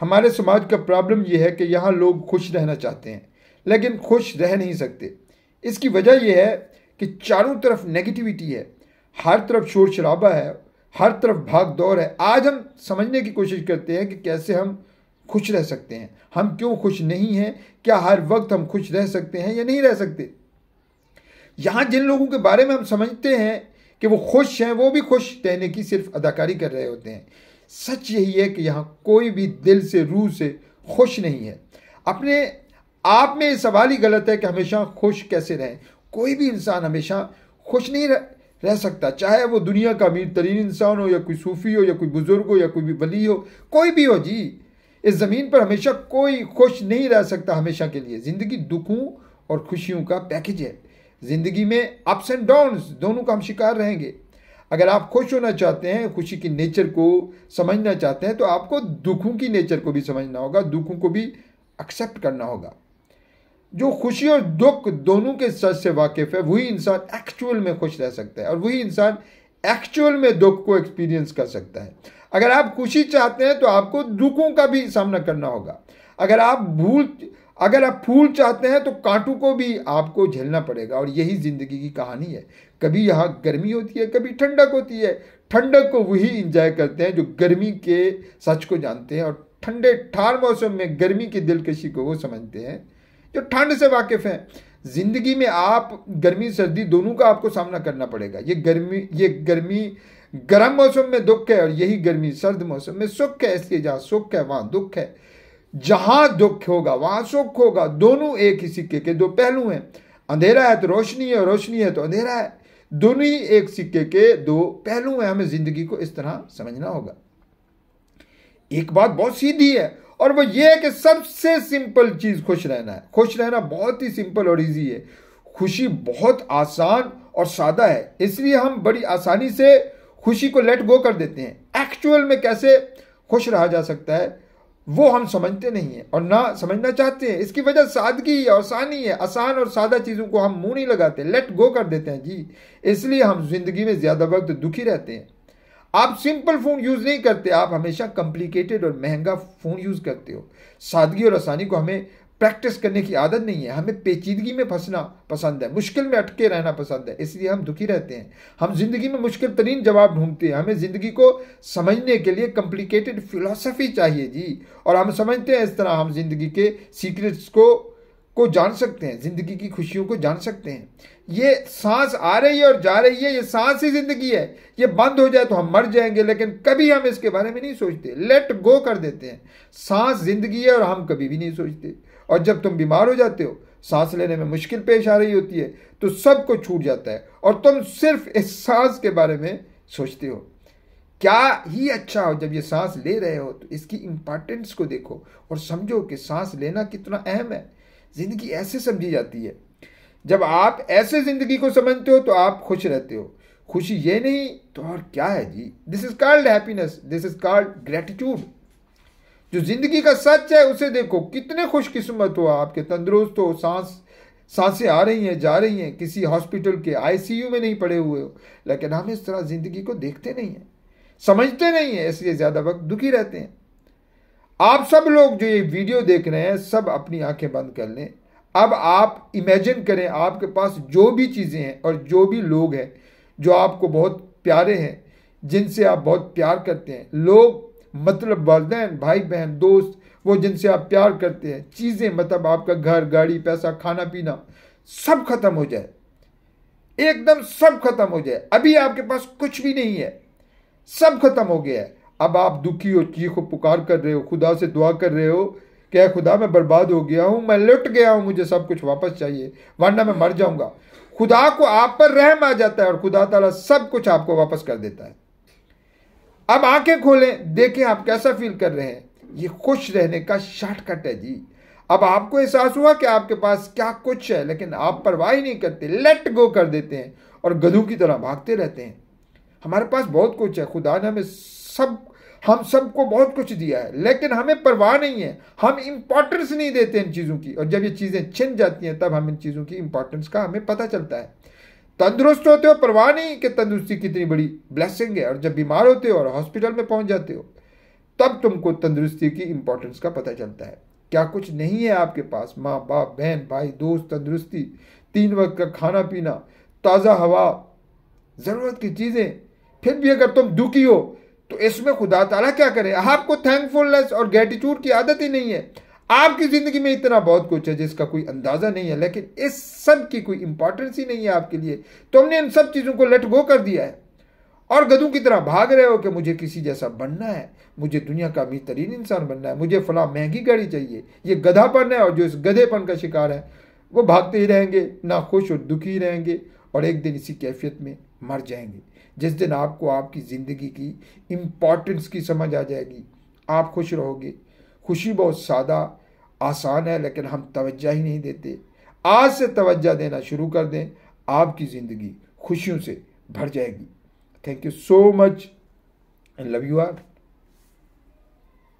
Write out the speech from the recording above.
हमारे समाज का प्रॉब्लम यह है कि यहाँ लोग खुश रहना चाहते हैं लेकिन खुश रह नहीं सकते इसकी वजह यह है कि चारों तरफ नेगेटिविटी है हर तरफ शोर शराबा है हर तरफ भाग दौड़ है आज हम समझने की कोशिश करते हैं कि कैसे हम खुश रह सकते हैं हम क्यों खुश नहीं हैं क्या हर वक्त हम खुश रह सकते हैं या नहीं रह सकते यहाँ जिन लोगों के बारे में हम समझते हैं कि वो खुश हैं वो भी खुश रहने की सिर्फ अदाकारी कर रहे होते हैं सच यही है कि यहाँ कोई भी दिल से रूह से खुश नहीं है अपने आप में सवाल ही गलत है कि हमेशा खुश कैसे रहें कोई भी इंसान हमेशा खुश नहीं रह, रह सकता चाहे वो दुनिया का अमीर तरीन इंसान हो या कोई सूफी हो या कोई बुज़ुर्ग हो या कोई भी वली हो कोई भी हो जी इस ज़मीन पर हमेशा कोई खुश नहीं रह सकता हमेशा के लिए ज़िंदगी दुखों और खुशियों का पैकेज है ज़िंदगी में अप्स एंड डाउन दोनों का हम शिकार रहेंगे अगर आप खुश होना चाहते हैं खुशी की नेचर को समझना चाहते हैं तो आपको दुखों की नेचर को भी समझना होगा दुखों को भी एक्सेप्ट करना होगा जो खुशी और दुख दोनों के सच से वाकिफ है वही इंसान एक्चुअल में खुश रह सकता है और वही इंसान एक्चुअल में दुख को एक्सपीरियंस कर सकता है अगर आप खुशी चाहते हैं तो आपको दुखों का भी सामना करना होगा अगर आप भूल अगर आप फूल चाहते हैं तो कांटू को भी आपको झेलना पड़ेगा और यही जिंदगी की कहानी है कभी यहाँ गर्मी होती है कभी ठंडक होती है ठंडक को वही इंजॉय करते हैं जो गर्मी के सच को जानते हैं और ठंडे ठार मौसम में गर्मी की दिलकशी को वो समझते हैं जो ठंड से वाकिफ हैं ज़िंदगी में आप गर्मी सर्दी दोनों का आपको सामना करना पड़ेगा ये गर्मी ये गर्मी गर्म मौसम में दुख है और यही गर्मी सर्द मौसम में सुख है इसलिए जहाँ सुख है वहाँ दुख है जहां दुख होगा वहां सुख होगा दोनों एक ही सिक्के के दो पहलू हैं अंधेरा है तो रोशनी है रोशनी है तो अंधेरा है दोनों ही एक सिक्के के दो पहलू हैं हमें जिंदगी को इस तरह समझना होगा एक बात बहुत सीधी है और वो ये है कि सबसे सिंपल चीज खुश रहना है खुश रहना बहुत ही सिंपल और इजी है खुशी बहुत आसान और सादा है इसलिए हम बड़ी आसानी से खुशी को लेट गो कर देते हैं एक्चुअल में कैसे खुश रहा जा सकता है वो हम समझते नहीं है और ना समझना चाहते हैं इसकी वजह सादगी है और आसानी है आसान और सादा चीज़ों को हम मुंह नहीं लगाते लेट गो कर देते हैं जी इसलिए हम जिंदगी में ज़्यादा वक्त दुखी रहते हैं आप सिंपल फ़ोन यूज़ नहीं करते आप हमेशा कॉम्प्लिकेटेड और महंगा फ़ोन यूज़ करते हो सादगी और आसानी को हमें प्रैक्टिस करने की आदत नहीं है हमें पेचीदगी में फंसना पसंद है मुश्किल में अटके रहना पसंद है इसलिए हम दुखी रहते हैं हम ज़िंदगी में मुश्किल तरीन जवाब ढूंढते हैं हमें ज़िंदगी को समझने के लिए कम्प्लिकेटेड फिलासफ़ी चाहिए जी और हम समझते हैं इस तरह हम ज़िंदगी के सीक्रेट्स को को जान सकते हैं ज़िंदगी की खुशियों को जान सकते हैं ये सांस आ रही है और जा रही है ये सांस ही ज़िंदगी है ये बंद हो जाए तो हम मर जाएंगे लेकिन कभी हम इसके बारे में नहीं सोचते लेट गो कर देते हैं सांस ज़िंदगी है और हम कभी भी नहीं सोचते और जब तुम बीमार हो जाते हो सांस लेने में मुश्किल पेश आ रही होती है तो सब कुछ छूट जाता है और तुम सिर्फ इस सांस के बारे में सोचते हो क्या ही अच्छा हो जब ये सांस ले रहे हो तो इसकी इंपॉर्टेंस को देखो और समझो कि सांस लेना कितना अहम है ज़िंदगी ऐसे समझी जाती है जब आप ऐसे ज़िंदगी को समझते हो तो आप खुश रहते हो खुशी ये नहीं तो और क्या है जी this is called happiness this is called gratitude जो जिंदगी का सच है उसे देखो कितने खुशकिस्मत हो आपके तंदुरुस्त हो सांस सांसें आ रही हैं जा रही हैं किसी हॉस्पिटल के आईसीयू में नहीं पड़े हुए हो लेकिन हम इस तरह ज़िंदगी को देखते नहीं हैं समझते नहीं हैं इसलिए ज़्यादा वक्त दुखी रहते हैं आप सब लोग जो ये वीडियो देख रहे हैं सब अपनी आंखें बंद कर लें अब आप इमेजिन करें आपके पास जो भी चीज़ें हैं और जो भी लोग हैं जो आपको बहुत प्यारे हैं जिनसे आप बहुत प्यार करते हैं लोग मतलब वालदे भाई बहन दोस्त वो जिनसे आप प्यार करते हैं चीज़ें मतलब आपका घर गाड़ी पैसा खाना पीना सब खत्म हो जाए एकदम सब खत्म हो जाए अभी आपके पास कुछ भी नहीं है सब खत्म हो गया है अब आप दुखी हो चीखो पुकार कर रहे हो खुदा से दुआ कर रहे हो क्या खुदा मैं बर्बाद हो गया हूँ मैं लुट गया हूँ मुझे सब कुछ वापस चाहिए वरना मैं मर जाऊंगा खुदा को आप पर रहम आ जाता है और खुदा ताला सब कुछ आपको वापस कर देता है अब आंखें खोलें देखें आप कैसा फील कर रहे हैं ये खुश रहने का शॉर्टकट है जी अब आपको एहसास हुआ कि आपके पास क्या कुछ है लेकिन आप परवाह ही नहीं करते लेट गो कर देते हैं और गधों की तरह भागते रहते हैं हमारे पास बहुत कुछ है खुदा ने हमें सब हम सबको बहुत कुछ दिया है लेकिन हमें परवाह नहीं है हम इंपॉर्टेंस नहीं देते इन चीज़ों की और जब ये चीज़ें छिन जाती हैं तब हम इन चीज़ों की इंपॉर्टेंस का हमें पता चलता है तंदुरुस्त होते हो परवाह नहीं कि तंदुरुस्ती कितनी बड़ी ब्लेसिंग है और जब बीमार होते हो और हॉस्पिटल में पहुंच जाते हो तब तुमको तंदुरुस्ती की इंपॉर्टेंस का पता चलता है क्या कुछ नहीं है आपके पास माँ बाप बहन भाई दोस्त तंदुरुस्ती तीन वक्त का खाना पीना ताज़ा हवा ज़रूरत की चीज़ें फिर भी अगर तुम दुखी हो तो इसमें खुदा तला क्या करे आपको थैंकफुलनेस और ग्रेटिट्यूड की आदत ही नहीं है आपकी जिंदगी में इतना बहुत कुछ है जिसका कोई अंदाजा नहीं है लेकिन इस सब की कोई इंपॉर्टेंस ही नहीं है आपके लिए तो हमने इन सब चीज़ों को लेट गो कर दिया है और गधों की तरह भाग रहे हो कि मुझे किसी जैसा बनना है मुझे दुनिया का अमीर तरीन इंसान बनना है मुझे फला महंगी गाड़ी चाहिए ये गधापन है और जो इस गधेपन का शिकार है वो भागते ही रहेंगे ना खुश और दुखी रहेंगे और एक दिन इसी कैफियत में मर जाएंगे जिस दिन आपको आपकी ज़िंदगी की इंपॉर्टेंस की समझ आ जाएगी आप खुश रहोगे खुशी बहुत सादा आसान है लेकिन हम तवज्जा ही नहीं देते आज से तवज्जा देना शुरू कर दें आपकी ज़िंदगी खुशियों से भर जाएगी thank you so much and love you are